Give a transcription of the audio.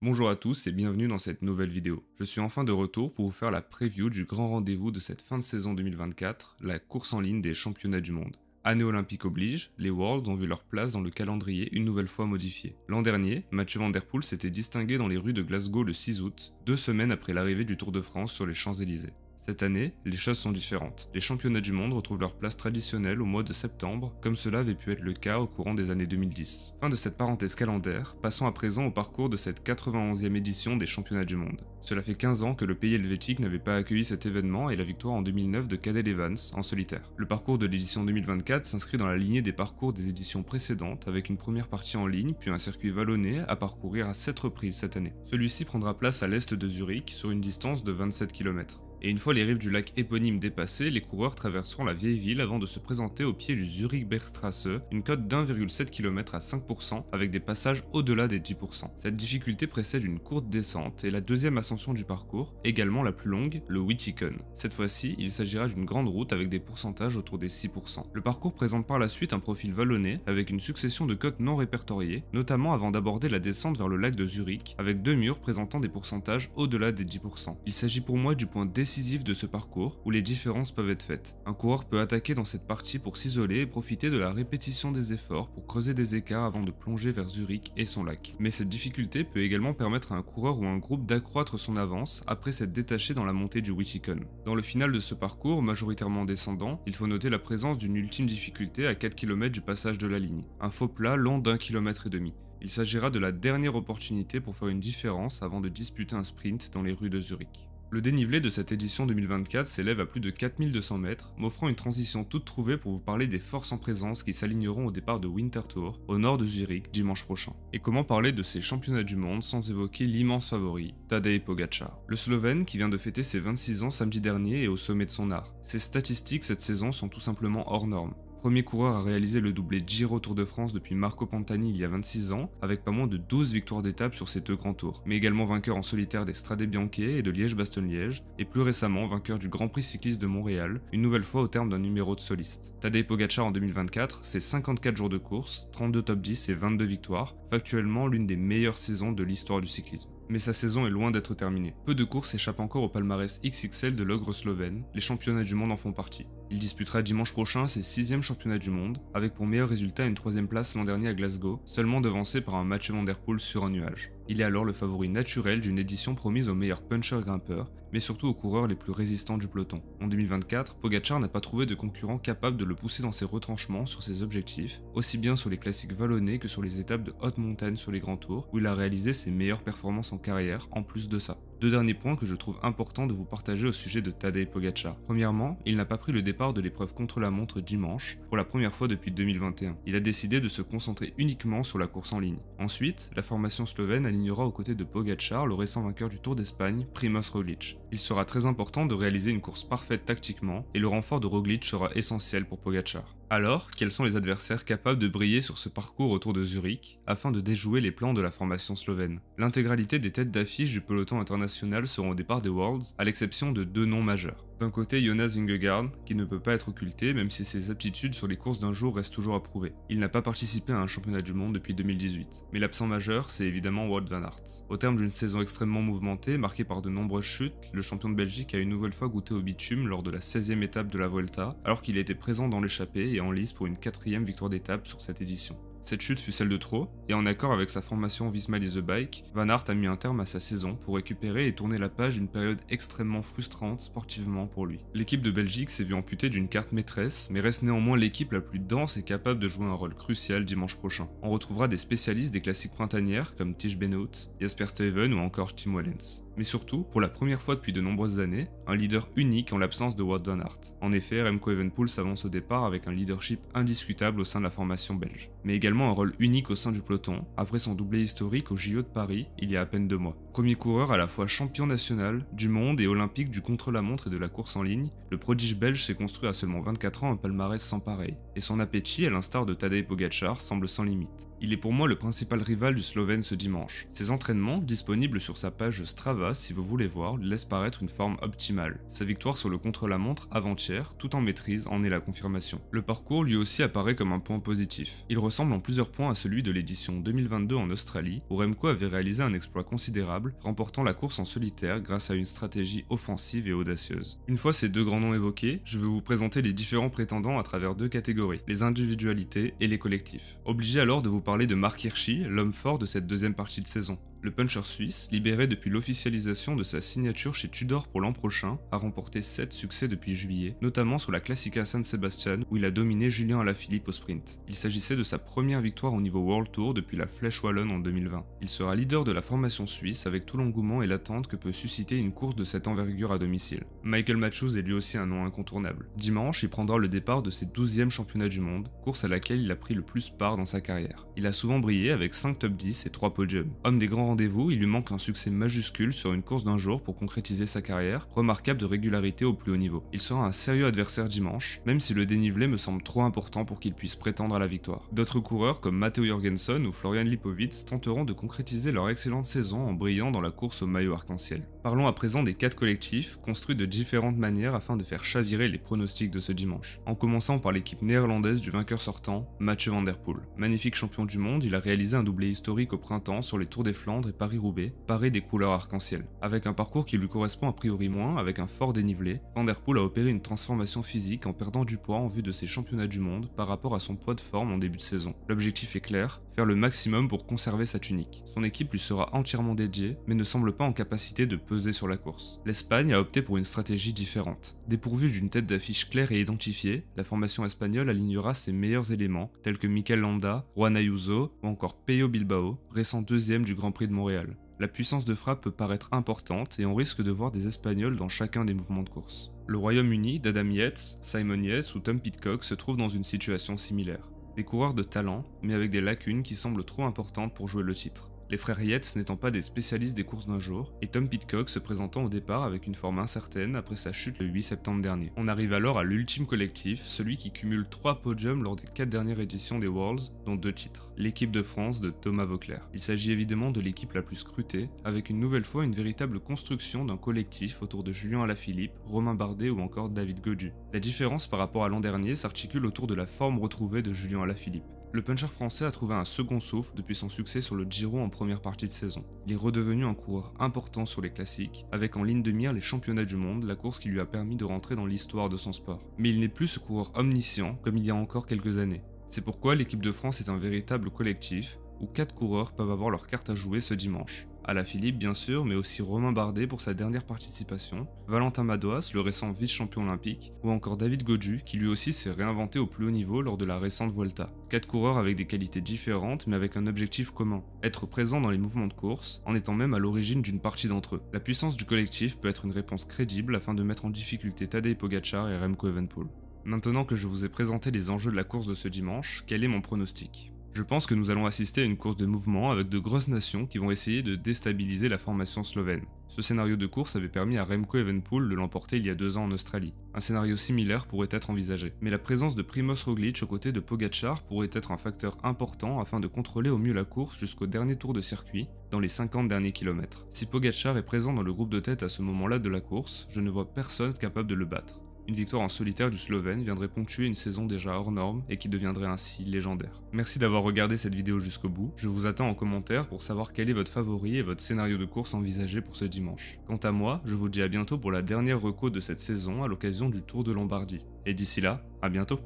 Bonjour à tous et bienvenue dans cette nouvelle vidéo. Je suis enfin de retour pour vous faire la preview du grand rendez-vous de cette fin de saison 2024, la course en ligne des championnats du monde. Année olympique oblige, les Worlds ont vu leur place dans le calendrier une nouvelle fois modifiée. L'an dernier, Mathieu Van s'était distingué dans les rues de Glasgow le 6 août, deux semaines après l'arrivée du Tour de France sur les Champs-Élysées. Cette année, les choses sont différentes. Les championnats du monde retrouvent leur place traditionnelle au mois de septembre, comme cela avait pu être le cas au courant des années 2010. Fin de cette parenthèse calendaire, passons à présent au parcours de cette 91e e édition des championnats du monde. Cela fait 15 ans que le pays helvétique n'avait pas accueilli cet événement et la victoire en 2009 de Cadel Evans en solitaire. Le parcours de l'édition 2024 s'inscrit dans la lignée des parcours des éditions précédentes avec une première partie en ligne puis un circuit vallonné à parcourir à 7 reprises cette année. Celui-ci prendra place à l'est de Zurich sur une distance de 27 km et une fois les rives du lac éponyme dépassées, les coureurs traverseront la vieille ville avant de se présenter au pied du Zurich Bergstrasse, une cote d'1,7 km à 5% avec des passages au-delà des 10%. Cette difficulté précède une courte descente et la deuxième ascension du parcours, également la plus longue, le Wittikon. Cette fois-ci, il s'agira d'une grande route avec des pourcentages autour des 6%. Le parcours présente par la suite un profil vallonné avec une succession de cotes non répertoriées, notamment avant d'aborder la descente vers le lac de Zurich avec deux murs présentant des pourcentages au-delà des 10%. Il s'agit pour moi du point décisif de ce parcours où les différences peuvent être faites. Un coureur peut attaquer dans cette partie pour s'isoler et profiter de la répétition des efforts pour creuser des écarts avant de plonger vers Zurich et son lac. Mais cette difficulté peut également permettre à un coureur ou un groupe d'accroître son avance après s'être détaché dans la montée du Wichicon. Dans le final de ce parcours, majoritairement descendant, il faut noter la présence d'une ultime difficulté à 4 km du passage de la ligne, un faux plat long d'un kilomètre et demi. Il s'agira de la dernière opportunité pour faire une différence avant de disputer un sprint dans les rues de Zurich. Le dénivelé de cette édition 2024 s'élève à plus de 4200 mètres, m'offrant une transition toute trouvée pour vous parler des forces en présence qui s'aligneront au départ de Winter Tour, au nord de Zurich, dimanche prochain. Et comment parler de ces championnats du monde sans évoquer l'immense favori, Tadej Pogacar. Le Slovène qui vient de fêter ses 26 ans samedi dernier et au sommet de son art. Ses statistiques cette saison sont tout simplement hors normes premier coureur à réaliser le doublé Giro Tour de France depuis Marco Pantani il y a 26 ans, avec pas moins de 12 victoires d'étape sur ces deux grands tours, mais également vainqueur en solitaire des Strade Bianche et de Liège-Bastogne-Liège, et plus récemment vainqueur du Grand Prix cycliste de Montréal, une nouvelle fois au terme d'un numéro de soliste. Tadej Pogacar en 2024, ses 54 jours de course, 32 top 10 et 22 victoires, factuellement l'une des meilleures saisons de l'histoire du cyclisme mais sa saison est loin d'être terminée. Peu de courses échappent encore au palmarès XXL de l'ogre slovène, les championnats du monde en font partie. Il disputera dimanche prochain ses 6 championnats du monde, avec pour meilleur résultat une troisième place l'an dernier à Glasgow, seulement devancé par un match Van sur un nuage. Il est alors le favori naturel d'une édition promise aux meilleurs punchers grimpeurs, mais surtout aux coureurs les plus résistants du peloton. En 2024, Pogachar n'a pas trouvé de concurrent capable de le pousser dans ses retranchements sur ses objectifs, aussi bien sur les classiques vallonnés que sur les étapes de haute montagne sur les grands tours, où il a réalisé ses meilleures performances en carrière en plus de ça. Deux derniers points que je trouve important de vous partager au sujet de Tadej Pogacar. Premièrement, il n'a pas pris le départ de l'épreuve contre la montre dimanche pour la première fois depuis 2021. Il a décidé de se concentrer uniquement sur la course en ligne. Ensuite, la formation slovène a alignera aux côtés de Pogacar, le récent vainqueur du Tour d'Espagne, Primoz Roglic. Il sera très important de réaliser une course parfaite tactiquement et le renfort de Roglic sera essentiel pour Pogacar. Alors, quels sont les adversaires capables de briller sur ce parcours autour de Zurich afin de déjouer les plans de la formation slovène L'intégralité des têtes d'affiche du peloton international seront au départ des Worlds, à l'exception de deux noms majeurs. D'un côté, Jonas Vingegaard, qui ne peut pas être occulté même si ses aptitudes sur les courses d'un jour restent toujours à prouver. Il n'a pas participé à un championnat du monde depuis 2018. Mais l'absent majeur, c'est évidemment Wout van Aert. Au terme d'une saison extrêmement mouvementée, marquée par de nombreuses chutes, le champion de Belgique a une nouvelle fois goûté au bitume lors de la 16e étape de la Vuelta, alors qu'il était présent dans l'échappée et en lice pour une quatrième victoire d'étape sur cette édition. Cette chute fut celle de trop, et en accord avec sa formation Visma The Bike, Van Aert a mis un terme à sa saison pour récupérer et tourner la page d'une période extrêmement frustrante sportivement pour lui. L'équipe de Belgique s'est vue amputée d'une carte maîtresse, mais reste néanmoins l'équipe la plus dense et capable de jouer un rôle crucial dimanche prochain. On retrouvera des spécialistes des classiques printanières comme Tish Benoot, Jasper Steven ou encore Tim Wallens mais surtout, pour la première fois depuis de nombreuses années, un leader unique en l'absence de Wout van Aert. En effet, Remco Evenpool s'avance au départ avec un leadership indiscutable au sein de la formation belge, mais également un rôle unique au sein du peloton, après son doublé historique au JO de Paris il y a à peine deux mois. Premier coureur à la fois champion national, du monde et olympique du contre-la-montre et de la course en ligne, le prodige belge s'est construit à seulement 24 ans un palmarès sans pareil, et son appétit, à l'instar de Tadej Pogacar, semble sans limite. Il est pour moi le principal rival du Slovène ce dimanche. Ses entraînements, disponibles sur sa page Strava si vous voulez voir, laissent paraître une forme optimale. Sa victoire sur le contre-la-montre avant-hier, tout en maîtrise, en est la confirmation. Le parcours lui aussi apparaît comme un point positif. Il ressemble en plusieurs points à celui de l'édition 2022 en Australie, où Remco avait réalisé un exploit considérable, remportant la course en solitaire grâce à une stratégie offensive et audacieuse. Une fois ces deux grands noms évoqués, je vais vous présenter les différents prétendants à travers deux catégories, les individualités et les collectifs. Obligé alors de vous parler parler de Mark Hirschi, l'homme fort de cette deuxième partie de saison. Le puncher suisse, libéré depuis l'officialisation de sa signature chez Tudor pour l'an prochain, a remporté 7 succès depuis juillet, notamment sur la Classica San Sebastian où il a dominé Julien Alaphilippe au sprint. Il s'agissait de sa première victoire au niveau World Tour depuis la Flèche Wallonne en 2020. Il sera leader de la formation suisse avec tout l'engouement et l'attente que peut susciter une course de cette envergure à domicile. Michael Matthews est lui aussi un nom incontournable. Dimanche, il prendra le départ de ses 12e championnats du monde, course à laquelle il a pris le plus part dans sa carrière. Il a souvent brillé avec 5 top 10 et 3 podiums. Homme des grands rendez-vous, il lui manque un succès majuscule sur une course d'un jour pour concrétiser sa carrière, remarquable de régularité au plus haut niveau. Il sera un sérieux adversaire dimanche, même si le dénivelé me semble trop important pour qu'il puisse prétendre à la victoire. D'autres coureurs comme Matteo Jorgensen ou Florian Lipovitz tenteront de concrétiser leur excellente saison en brillant dans la course au maillot arc-en-ciel. Parlons à présent des quatre collectifs, construits de différentes manières afin de faire chavirer les pronostics de ce dimanche. En commençant par l'équipe néerlandaise du vainqueur sortant, Mathieu Van Der Poel. Magnifique champion du monde, il a réalisé un doublé historique au printemps sur les Tours des Flandres et Paris-Roubaix, paré des couleurs arc-en-ciel, avec un parcours qui lui correspond a priori moins avec un fort dénivelé, Vanderpool a opéré une transformation physique en perdant du poids en vue de ses championnats du monde par rapport à son poids de forme en début de saison. L'objectif est clair, faire le maximum pour conserver sa tunique. Son équipe lui sera entièrement dédiée, mais ne semble pas en capacité de peser sur la course. L'Espagne a opté pour une stratégie différente. Dépourvue d'une tête d'affiche claire et identifiée, la formation espagnole alignera ses meilleurs éléments, tels que Mikel Landa, Juan Ayuso ou encore Peyo Bilbao, récent deuxième du Grand Prix de Montréal. La puissance de frappe peut paraître importante et on risque de voir des Espagnols dans chacun des mouvements de course. Le Royaume-Uni d'Adam Yates, Simon Yates ou Tom Pitcock se trouve dans une situation similaire. Des coureurs de talent, mais avec des lacunes qui semblent trop importantes pour jouer le titre les frères Yates n'étant pas des spécialistes des courses d'un jour, et Tom Pitcock se présentant au départ avec une forme incertaine après sa chute le 8 septembre dernier. On arrive alors à l'ultime collectif, celui qui cumule trois podiums lors des quatre dernières éditions des Worlds, dont deux titres. L'équipe de France de Thomas Vauclair. Il s'agit évidemment de l'équipe la plus scrutée, avec une nouvelle fois une véritable construction d'un collectif autour de Julien Alaphilippe, Romain Bardet ou encore David Godu. La différence par rapport à l'an dernier s'articule autour de la forme retrouvée de Julien Alaphilippe. Le puncher français a trouvé un second souffle depuis son succès sur le Giro en première partie de saison. Il est redevenu un coureur important sur les classiques, avec en ligne de mire les championnats du monde, la course qui lui a permis de rentrer dans l'histoire de son sport. Mais il n'est plus ce coureur omniscient comme il y a encore quelques années. C'est pourquoi l'équipe de France est un véritable collectif, où 4 coureurs peuvent avoir leur carte à jouer ce dimanche à la Philippe bien sûr, mais aussi Romain Bardet pour sa dernière participation, Valentin Madoas, le récent vice-champion olympique, ou encore David Godju, qui lui aussi s'est réinventé au plus haut niveau lors de la récente Volta. Quatre coureurs avec des qualités différentes, mais avec un objectif commun, être présent dans les mouvements de course, en étant même à l'origine d'une partie d'entre eux. La puissance du collectif peut être une réponse crédible afin de mettre en difficulté Tadej Pogacar et Remco Evenpool. Maintenant que je vous ai présenté les enjeux de la course de ce dimanche, quel est mon pronostic je pense que nous allons assister à une course de mouvement avec de grosses nations qui vont essayer de déstabiliser la formation slovène. Ce scénario de course avait permis à Remco Evenpool de l'emporter il y a deux ans en Australie. Un scénario similaire pourrait être envisagé, mais la présence de Primoz Roglic aux côtés de Pogacar pourrait être un facteur important afin de contrôler au mieux la course jusqu'au dernier tour de circuit, dans les 50 derniers kilomètres. Si Pogacar est présent dans le groupe de tête à ce moment-là de la course, je ne vois personne capable de le battre. Une victoire en solitaire du Slovène viendrait ponctuer une saison déjà hors norme et qui deviendrait ainsi légendaire. Merci d'avoir regardé cette vidéo jusqu'au bout, je vous attends en commentaire pour savoir quel est votre favori et votre scénario de course envisagé pour ce dimanche. Quant à moi, je vous dis à bientôt pour la dernière reco de cette saison à l'occasion du Tour de Lombardie. Et d'ici là, à bientôt